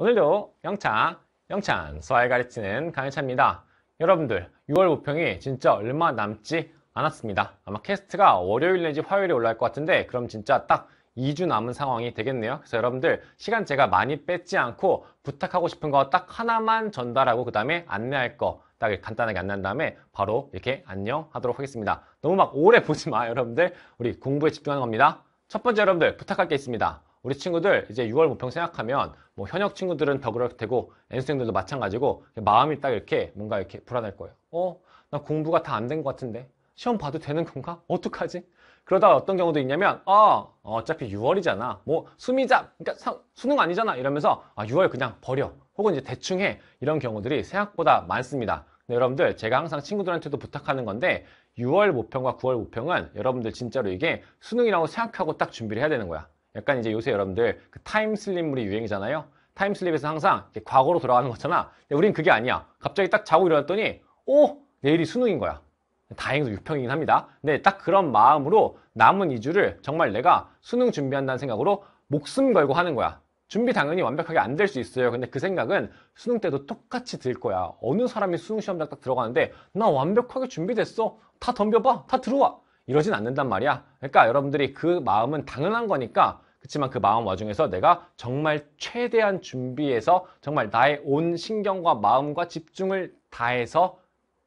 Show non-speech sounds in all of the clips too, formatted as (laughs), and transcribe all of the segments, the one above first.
오늘도 영창, 영창 수아에 가르치는 강해차입니다. 여러분들 6월 모평이 진짜 얼마 남지 않았습니다. 아마 캐스트가 월요일 내지 화요일에 올라갈 것 같은데 그럼 진짜 딱 2주 남은 상황이 되겠네요. 그래서 여러분들 시간 제가 많이 뺏지 않고 부탁하고 싶은 거 딱 하나만 전달하고 그 다음에 안내할 거 딱 간단하게 안내한 다음에 바로 이렇게 안녕하도록 하겠습니다. 너무 막 오래 (laughs) 보지 마 여러분들. 우리 공부에 집중하는 겁니다. 첫 번째 여러분들 부탁할 게 있습니다. 우리 친구들 이제 6월 모평 생각하면 뭐 현역 친구들은 더 그럴 테고 N수생들도 마찬가지고 마음이 딱 이렇게 뭔가 이렇게 불안할 거예요. 어? 나 공부가 다 안 된 것 같은데 시험 봐도 되는 건가? 어떡하지? 그러다가 어떤 경우도 있냐면 아, 어, 어차피 6월이잖아 뭐 수미자 그러니까 사, 수능 아니잖아 이러면서 아 6월 그냥 버려 혹은 이제 대충 해 이런 경우들이 생각보다 많습니다 근데 여러분들 제가 항상 친구들한테도 부탁하는 건데 6월 모평과 9월 모평은 여러분들 진짜로 이게 수능이라고 생각하고 딱 준비를 해야 되는 거야 약간 이제 요새 여러분들 그 타임슬립물이 유행이잖아요. 타임슬립에서 항상 과거로 돌아가는 거잖아. 근데 우린 그게 아니야. 갑자기 딱 자고 일어났더니 오 어? 내일이 수능인 거야. 다행히도 유평이긴 합니다. 근데 딱 그런 마음으로 남은 2주를 정말 내가 수능 준비한다는 생각으로 목숨 걸고 하는 거야. 준비 당연히 완벽하게 안 될 수 있어요. 근데 그 생각은 수능 때도 똑같이 들 거야. 어느 사람이 수능 시험장 딱 들어가는데 나 완벽하게 준비됐어. 다 덤벼봐. 다 들어와. 이러진 않는단 말이야. 그러니까 여러분들이 그 마음은 당연한 거니까 그렇지만 그 마음 와중에서 내가 정말 최대한 준비해서 정말 나의 온 신경과 마음과 집중을 다해서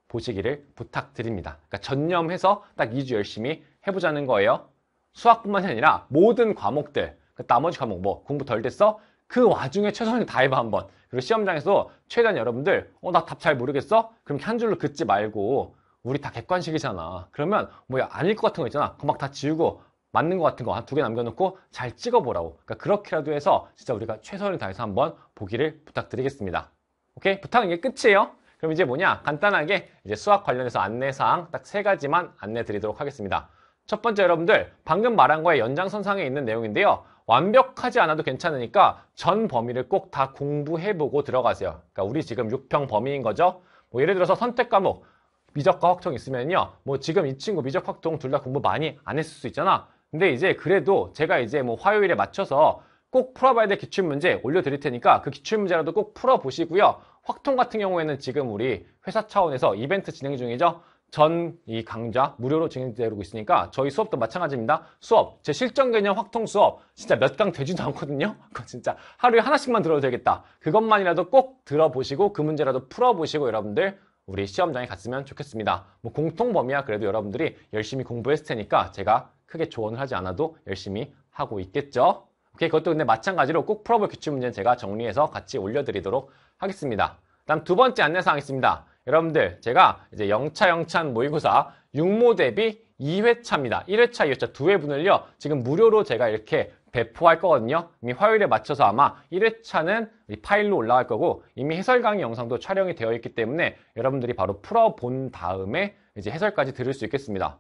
보시기를 부탁드립니다. 그러니까 전념해서 딱 2주 열심히 해보자는 거예요. 수학뿐만 이 아니라 모든 과목들, 그 나머지 과목 뭐 공부 덜 됐어? 그 와중에 최선을 다해봐 한번. 그리고 시험장에서 최대한 여러분들 어 나 답 잘 모르겠어? 그럼 한 줄로 긋지 말고 우리 다 객관식이잖아. 그러면 뭐 아닐 것 같은 거 있잖아. 그 막 다 지우고 맞는 것 같은 거 한 두 개 남겨놓고 잘 찍어보라고 그러니까 그렇게라도 해서 진짜 우리가 최선을 다해서 한번 보기를 부탁드리겠습니다 오케이 부탁은 이게 끝이에요 그럼 이제 뭐냐 간단하게 이제 수학 관련해서 안내사항 딱 세 가지만 안내 드리도록 하겠습니다 첫 번째 여러분들 방금 말한 거에 연장선상에 있는 내용인데요 완벽하지 않아도 괜찮으니까 전 범위를 꼭 다 공부해보고 들어가세요 그러니까 우리 지금 6평 범위인 거죠 뭐 예를 들어서 선택 과목 미적과 확통 있으면요 뭐 지금 이 친구 미적 확통 둘 다 공부 많이 안 했을 수 있잖아 근데 이제 그래도 제가 이제 뭐 화요일에 맞춰서 꼭 풀어봐야 될 기출문제 올려드릴 테니까 그 기출문제라도 꼭 풀어보시고요. 확통 같은 경우에는 지금 우리 회사 차원에서 이벤트 진행 중이죠. 전 이 강좌 무료로 진행되고 있으니까 저희 수업도 마찬가지입니다. 수업, 제 실전 개념 확통 수업 진짜 몇 강 되지도 않거든요. (laughs) 그거 진짜 하루에 하나씩만 들어도 되겠다. 그것만이라도 꼭 들어보시고 그 문제라도 풀어보시고 여러분들 우리 시험장에 갔으면 좋겠습니다. 뭐 공통 범위야 그래도 여러분들이 열심히 공부했을 테니까 제가 크게 조언을 하지 않아도 열심히 하고 있겠죠. 오케이, 그것도 근데 마찬가지로 꼭 풀어볼 기출 문제는 제가 정리해서 같이 올려드리도록 하겠습니다. 다음 두 번째 안내사항 있습니다. 여러분들, 제가 이제 영차영찬 모의고사 6모 대비 2회차입니다. 1회차, 2회차 두 회분을요, 지금 무료로 제가 이렇게 배포할 거거든요. 이미 화요일에 맞춰서 아마 1회차는 파일로 올라갈 거고 이미 해설 강의 영상도 촬영이 되어 있기 때문에 여러분들이 바로 풀어본 다음에 이제 해설까지 들을 수 있겠습니다.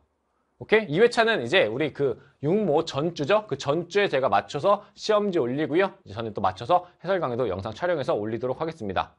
오케이? 2회차는 이제 우리 그 육모 전주죠? 그 전주에 제가 맞춰서 시험지 올리고요. 이제 저는 또 맞춰서 해설 강의도 영상 촬영해서 올리도록 하겠습니다.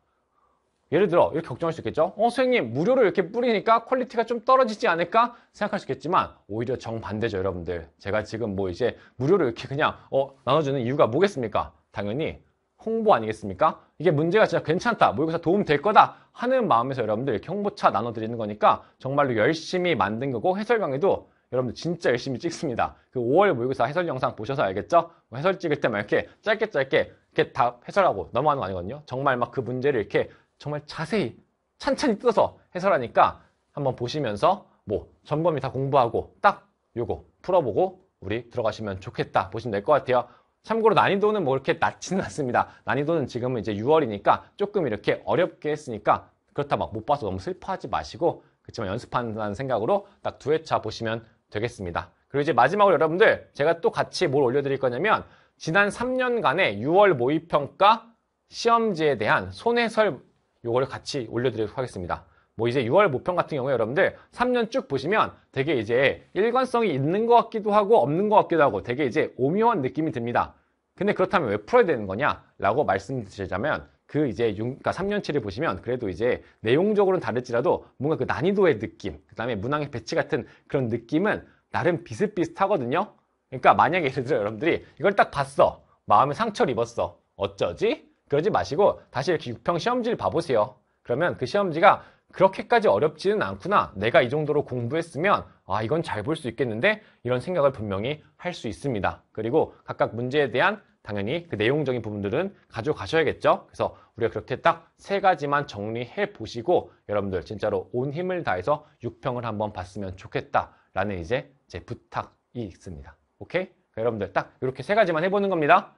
예를 들어 이렇게 걱정할 수 있겠죠? 어 선생님 무료로 이렇게 뿌리니까 퀄리티가 좀 떨어지지 않을까 생각할 수 있겠지만 오히려 정반대죠 여러분들 제가 지금 뭐 이제 무료로 이렇게 그냥 어 나눠주는 이유가 뭐겠습니까? 당연히 홍보 아니겠습니까? 이게 문제가 진짜 괜찮다 모의고사 뭐 도움 될 거다 하는 마음에서 여러분들 이렇게 홍보차 나눠드리는 거니까 정말로 열심히 만든 거고 해설 강의도 여러분들 진짜 열심히 찍습니다. 그 5월 모의고사 해설 영상 보셔서 알겠죠? 뭐 해설 찍을 때 막 이렇게 짧게 짧게 이렇게 다 해설하고 넘어가는 거 아니거든요. 정말 막 그 문제를 이렇게 정말 자세히 찬찬히 뜯어서 해설하니까 한번 보시면서 뭐전범이다 공부하고 딱 요거 풀어보고 우리 들어가시면 좋겠다 보시면 될 것 같아요. 참고로 난이도는 뭐 이렇게 낮지는 않습니다. 난이도는 지금은 이제 6월이니까 조금 이렇게 어렵게 했으니까 그렇다 막 못 봐서 너무 슬퍼하지 마시고 그렇지만 연습한다는 생각으로 딱 두 회차 보시면 되겠습니다. 그리고 이제 마지막으로 여러분들 제가 또 같이 뭘 올려드릴 거냐면 지난 3년간의 6월 모의평가 시험지에 대한 손해설 요거를 같이 올려드리도록 하겠습니다. 뭐 이제 6월 모평 같은 경우에 여러분들 3년 쭉 보시면 되게 이제 일관성이 있는 것 같기도 하고 없는 것 같기도 하고 되게 이제 오묘한 느낌이 듭니다. 근데 그렇다면 왜 풀어야 되는 거냐? 라고 말씀드리자면 그 이제 6, 그러니까 3년치를 보시면 그래도 이제 내용적으로는 다를지라도 뭔가 그 난이도의 느낌, 그 다음에 문항의 배치 같은 그런 느낌은 나름 비슷비슷하거든요. 그러니까 만약에 예를 들어 여러분들이 이걸 딱 봤어. 마음에 상처를 입었어. 어쩌지? 그러지 마시고 다시 이렇게 6평 시험지를 봐보세요. 그러면 그 시험지가 그렇게까지 어렵지는 않구나. 내가 이 정도로 공부했으면 아 이건 잘 볼 수 있겠는데 이런 생각을 분명히 할 수 있습니다. 그리고 각각 문제에 대한 당연히 그 내용적인 부분들은 가져가셔야겠죠. 그래서 우리가 그렇게 딱 세 가지만 정리해 보시고 여러분들 진짜로 온 힘을 다해서 6평을 한번 봤으면 좋겠다라는 이제 제 부탁이 있습니다. 오케이? 그러니까 여러분들 딱 이렇게 세 가지만 해보는 겁니다.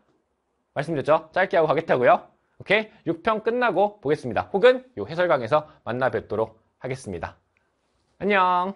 말씀드렸죠? 짧게 하고 가겠다고요? 오케이? 6평 끝나고 보겠습니다. 혹은 이 해설강에서 만나 뵙도록 하겠습니다. 안녕!